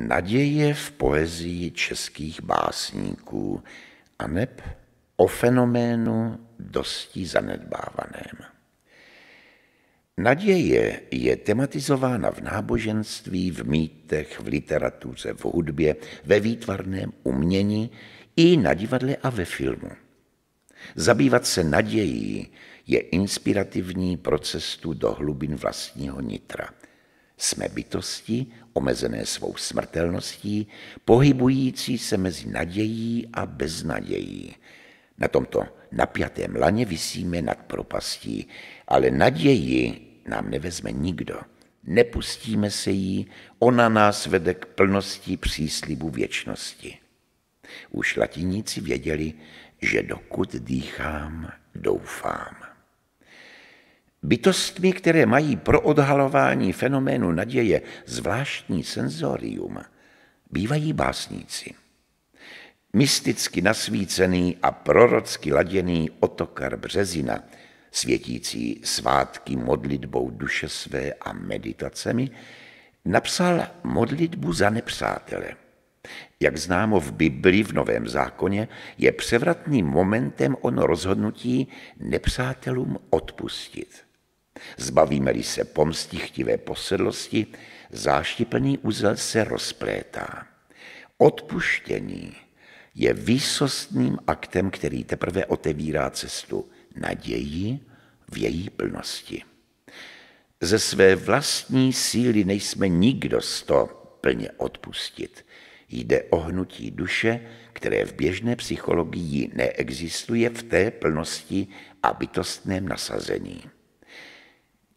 Naděje v poezii českých básníků a neb o fenoménu dosti zanedbávaném. Naděje je tematizována v náboženství, v mýtech, v literatuře, v hudbě, ve výtvarném umění i na divadle a ve filmu. Zabývat se nadějí je inspirativní pro cestu do hlubin vlastního nitra. Jsme bytosti, omezené svou smrtelností, pohybující se mezi nadějí a beznadějí. Na tomto napjatém laně vysíme nad propastí, ale naději nám nevezme nikdo. Nepustíme se jí, ona nás vede k plnosti příslibu věčnosti. Už latiníci věděli, že dokud dýchám, doufám bytostmi, které mají pro odhalování fenoménu naděje zvláštní senzorium, bývají básníci. Mysticky nasvícený a prorocky laděný Otokar Březina, světící svátky modlitbou duše své a meditacemi, napsal modlitbu za nepřátele. Jak známo v Bibli v Novém zákoně, je převratným momentem ono rozhodnutí nepřátelům odpustit. Zbavíme-li se pomstichtivé posedlosti, záštiplný úzel se rozplétá. Odpuštění je výsostným aktem, který teprve otevírá cestu naději v její plnosti. Ze své vlastní síly nejsme nikdo z to plně odpustit. Jde o hnutí duše, které v běžné psychologii neexistuje v té plnosti a bytostném nasazení.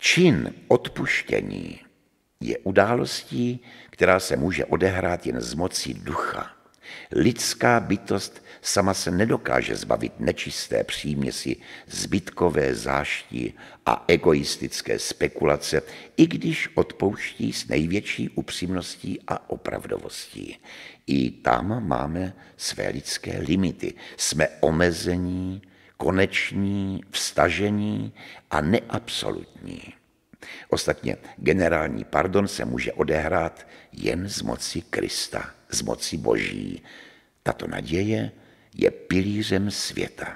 Čin odpuštění je událostí, která se může odehrát jen z moci ducha. Lidská bytost sama se nedokáže zbavit nečisté příměsi, zbytkové zášti a egoistické spekulace, i když odpouští s největší upřímností a opravdovostí. I tam máme své lidské limity. Jsme omezení koneční, vstažení a neabsolutní. Ostatně generální pardon se může odehrát jen z moci Krista, z moci Boží. Tato naděje je pilířem světa.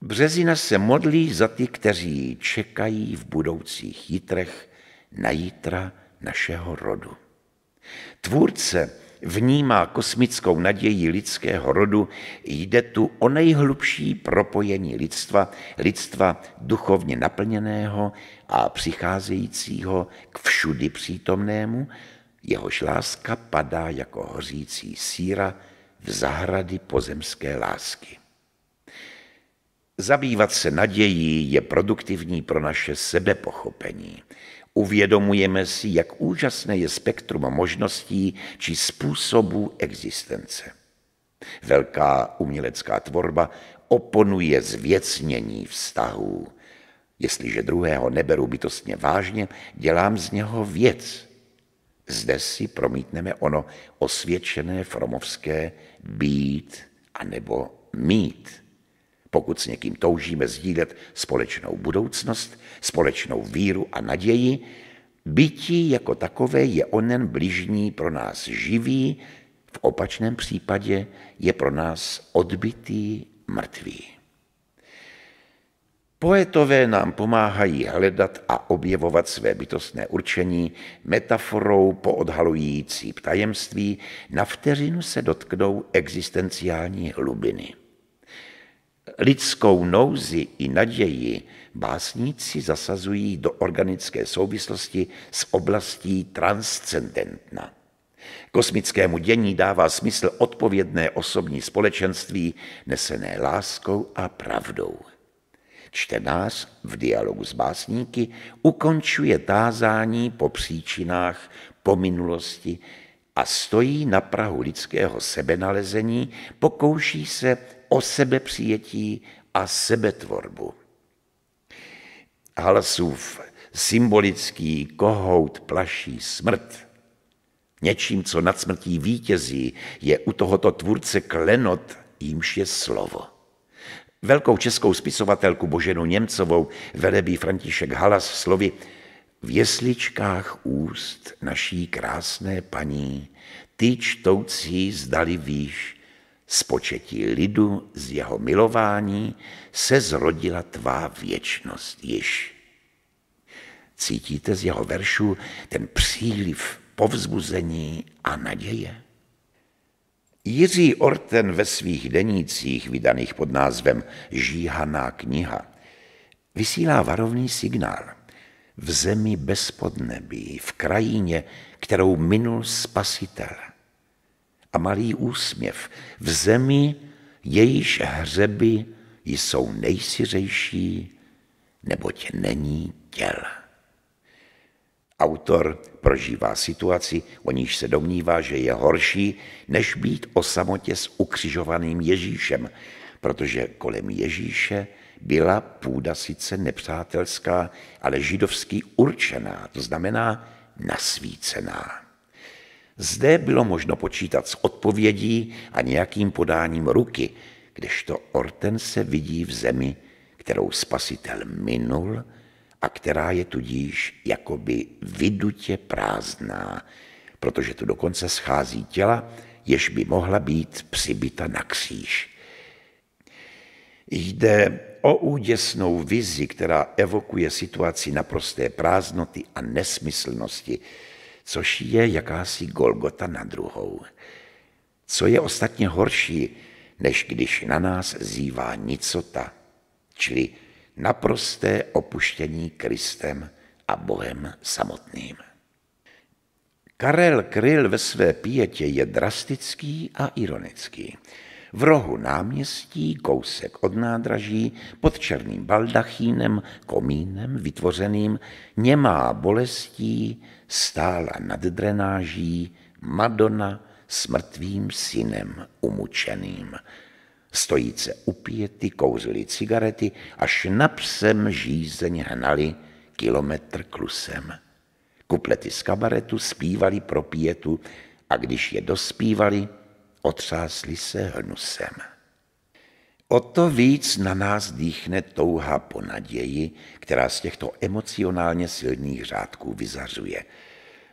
Březina se modlí za ty, kteří čekají v budoucích jitrech na jitra našeho rodu. Tvůrce vnímá kosmickou naději lidského rodu, jde tu o nejhlubší propojení lidstva, lidstva duchovně naplněného a přicházejícího k všudy přítomnému, jehož láska padá jako hořící síra v zahrady pozemské lásky. Zabývat se nadějí je produktivní pro naše sebepochopení. Uvědomujeme si, jak úžasné je spektrum možností či způsobů existence. Velká umělecká tvorba oponuje zvěcnění vztahů. Jestliže druhého neberu bytostně vážně, dělám z něho věc. Zde si promítneme ono osvědčené fromovské být anebo mít pokud s někým toužíme sdílet společnou budoucnost, společnou víru a naději, bytí jako takové je onen bližní pro nás živý, v opačném případě je pro nás odbitý mrtvý. Poetové nám pomáhají hledat a objevovat své bytostné určení metaforou poodhalující tajemství, na vteřinu se dotknou existenciální hlubiny. Lidskou nouzi i naději básníci zasazují do organické souvislosti s oblastí transcendentna. Kosmickému dění dává smysl odpovědné osobní společenství nesené láskou a pravdou. Čtenář v dialogu s básníky ukončuje tázání po příčinách, po minulosti a stojí na prahu lidského sebenalezení, pokouší se o sebepřijetí a sebetvorbu. Halasův symbolický kohout plaší smrt. Něčím, co nad smrtí vítězí, je u tohoto tvůrce klenot, jímž je slovo. Velkou českou spisovatelku Boženu Němcovou velebí František Halas v slovy v jesličkách úst naší krásné paní, ty čtoucí zdali výš, z početí lidu, z jeho milování, se zrodila tvá věčnost již. Cítíte z jeho veršů ten příliv povzbuzení a naděje? Jiří Orten ve svých denících, vydaných pod názvem Žíhaná kniha, vysílá varovný signál. V zemi bez podnebí, v krajině, kterou minul spasitel – a malý úsměv v zemi, jejíž hřeby jsou nejsiřejší, neboť není těla. Autor prožívá situaci, o níž se domnívá, že je horší, než být o samotě s ukřižovaným Ježíšem, protože kolem Ježíše byla půda sice nepřátelská, ale židovský určená, to znamená nasvícená. Zde bylo možno počítat s odpovědí a nějakým podáním ruky, kdežto Orten se vidí v zemi, kterou spasitel minul a která je tudíž jakoby vydutě prázdná, protože tu dokonce schází těla, jež by mohla být přibita na kříž. Jde o úděsnou vizi, která evokuje situaci naprosté prázdnoty a nesmyslnosti, což je jakási Golgota na druhou. Co je ostatně horší, než když na nás zývá nicota, čili naprosté opuštění Kristem a Bohem samotným. Karel Kryl ve své píjetě je drastický a ironický. V rohu náměstí, kousek od nádraží, pod černým baldachínem, komínem vytvořeným, nemá bolestí, stála nad drenáží Madonna s mrtvým synem umučeným. Stojíce upijety kouzli cigarety až napsem žízeň hnali kilometr klusem. Kuplety z kabaretu zpívali pro pietu a když je dospívali, otřásli se hnusem. O to víc na nás dýchne touha po naději, která z těchto emocionálně silných řádků vyzařuje.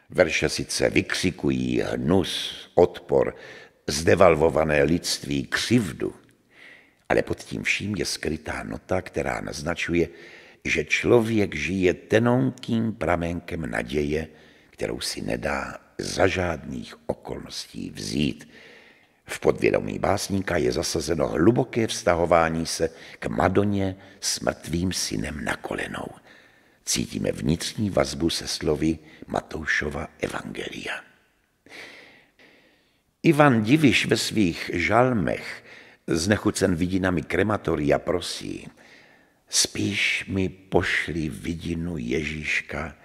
Verše sice vykřikují hnus, odpor, zdevalvované lidství, křivdu, ale pod tím vším je skrytá nota, která naznačuje, že člověk žije tenonkým pramenkem naděje, kterou si nedá za žádných okolností vzít, v podvědomí básníka je zasazeno hluboké vztahování se k Madoně s mrtvým synem na kolenou. Cítíme vnitřní vazbu se slovy Matoušova Evangelia. Ivan Diviš ve svých žalmech, znechucen vidinami krematoria, prosí, spíš mi pošli vidinu Ježíška,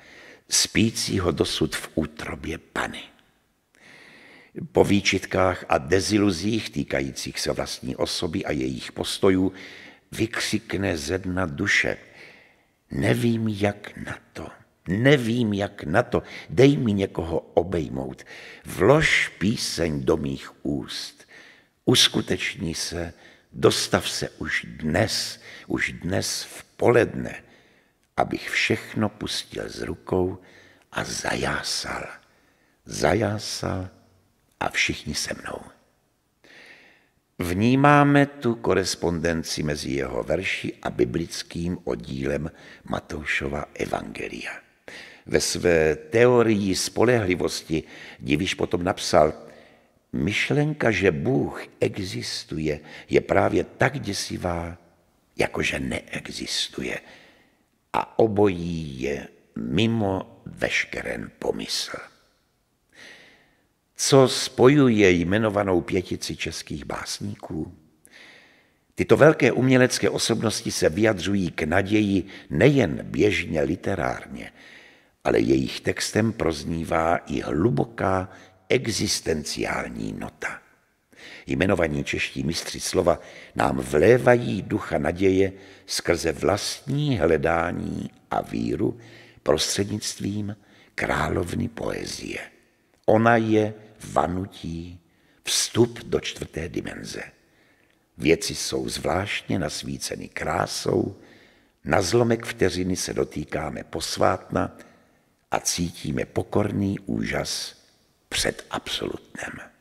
spícího dosud v útrobě Pany. Po výčitkách a deziluzích týkajících se vlastní osoby a jejich postojů vykřikne ze dna duše. Nevím, jak na to. Nevím, jak na to. Dej mi někoho obejmout. Vlož píseň do mých úst. Uskuteční se, dostav se už dnes, už dnes v poledne, abych všechno pustil z rukou a zajásal. Zajásal a všichni se mnou. Vnímáme tu korespondenci mezi jeho verši a biblickým oddílem Matoušova Evangelia. Ve své teorii spolehlivosti Diviš potom napsal, myšlenka, že Bůh existuje, je právě tak děsivá, jakože neexistuje. A obojí je mimo veškeren pomysl co spojuje jmenovanou pětici českých básníků. Tyto velké umělecké osobnosti se vyjadřují k naději nejen běžně literárně, ale jejich textem proznívá i hluboká existenciální nota. Jmenovaní čeští mistři slova nám vlévají ducha naděje skrze vlastní hledání a víru prostřednictvím královny poezie. Ona je vanutí, vstup do čtvrté dimenze. Věci jsou zvláštně nasvíceny krásou, na zlomek vteřiny se dotýkáme posvátna a cítíme pokorný úžas před absolutnem.